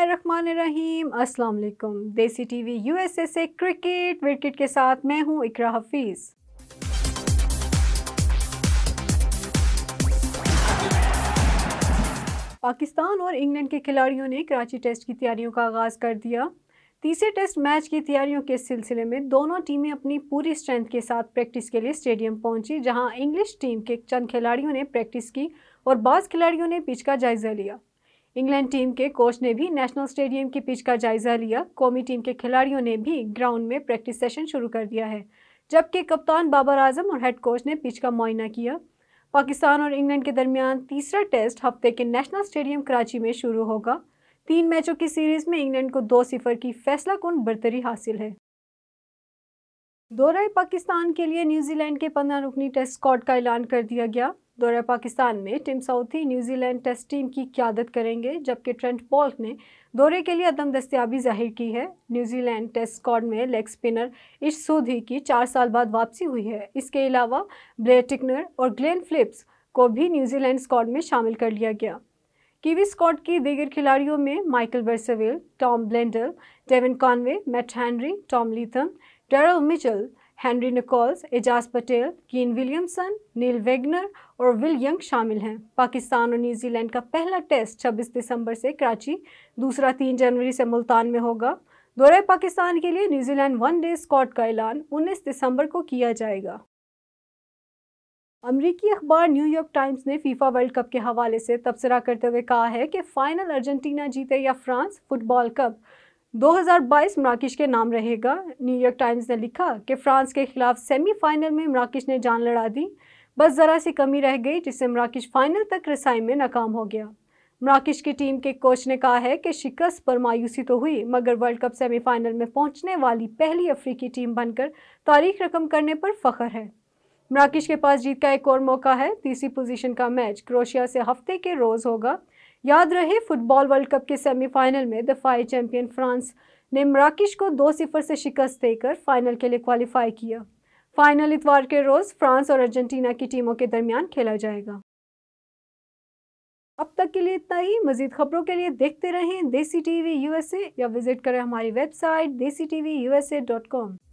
बिस्मिल्लाहिर्रहमानिर्रहीम अस्सलाम वालेकुम देसी टीवी यूएसए से क्रिकेट विकेट के साथ मैं हूं इकरा हफीज़ पाकिस्तान और इंग्लैंड के खिलाड़ियों ने कराची टेस्ट की तैयारियों का आगाज़ कर दिया तीसरे टेस्ट मैच की तैयारियों के सिलसिले में दोनों टीमें अपनी पूरी स्ट्रेंथ के साथ प्रैक्टिस के लिए स्टेडियम पहुंची जहां इंग्लिश टीम के चंद खिलाड़ियों ने प्रैक्टिस की और बाज़ खिलाड़ियों ने पिच का जायज़ा लिया इंग्लैंड टीम के कोच ने भी नेशनल स्टेडियम के पिच का जायजा लिया कौमी टीम के खिलाड़ियों ने भी ग्राउंड में प्रैक्टिस सेशन शुरू कर दिया है जबकि कप्तान बाबर आजम और हेड कोच ने पिच का मुआयना किया पाकिस्तान और इंग्लैंड के दरमियान तीसरा टेस्ट हफ्ते के नेशनल स्टेडियम कराची में शुरू होगा तीन मैचों की सीरीज़ में इंग्लैंड को दो सिफर की फैसला कन बरतरी हासिल है दौरा पाकिस्तान के लिए न्यूजीलैंड के पंद्रह रुकनी टेस्ट स्कॉड का ऐलान कर दिया गया दौरा पाकिस्तान में Tim Southee New Zealand test team की क्यादत करेंगे जबकि ट्रेंट पॉल्ट ने दौरे के लिए अदम दस्तियाबी जाहिर की है न्यूजीलैंड टेस्ट स्कॉड में लेग स्पिनर इश सोधी की चार साल बाद वापसी हुई है इसके अलावा ब्लेयर टिकनर और ग्लेन फ्लिप्स को भी न्यूजीलैंड स्कॉड में शामिल कर लिया गया कीवी स्कॉट की दीगर खिलाड़ियों में Michael Bracewell Tom Blundell Devon Conway Matt Henry Tom Latham Daryl Mitchell Henry Nicholls Ajaz Patel Kane Williamson Neil Wagner और विल यंग शामिल हैं पाकिस्तान और न्यूजीलैंड का पहला टेस्ट 26 दिसंबर से कराची दूसरा 3 जनवरी से मुल्तान में होगा दौरे पाकिस्तान के लिए न्यूजीलैंड वन डे स्कॉट का ऐलान 19 दिसंबर को किया जाएगा अमरीकी अखबार न्यूयॉर्क टाइम्स ने फीफा वर्ल्ड कप के हवाले से तबसरा करते हुए कहा है कि फ़ाइनल अर्जेंटीना जीते या फ्रांस फुटबॉल कप 2022 मराकिश के नाम रहेगा न्यूयॉर्क टाइम्स ने लिखा कि फ्रांस के खिलाफ सेमीफाइनल में मराकिश ने जान लड़ा दी बस ज़रा सी कमी रह गई जिससे मराकिश फाइनल तक रसाई में नाकाम हो गया मराकिश की टीम के कोच ने कहा है कि शिकस्त पर मायूसी तो हुई मगर वर्ल्ड कप सेमीफाइनल में पहुंचने वाली पहली अफ्रीकी टीम बनकर तारीख रकम करने पर फ़ख्र है मराकिश के पास जीत का एक और मौका है तीसरी पोजीशन का मैच क्रोशिया से हफ्ते के रोज़ होगा याद रहे फुटबॉल वर्ल्ड कप के सेमीफाइनल में दफाई चैंपियन फ्रांस ने मराकिश को दो सिफर से शिकस्त देकर फाइनल के लिए क्वालिफाई किया फाइनल इतवार के रोज़ फ्रांस और अर्जेंटीना की टीमों के दरमियान खेला जाएगा अब तक के लिए इतना ही मजीद खबरों के लिए देखते रहें देसी टीवी यूएसए या विजिट करें हमारी वेबसाइट देसी टी वी डॉट कॉम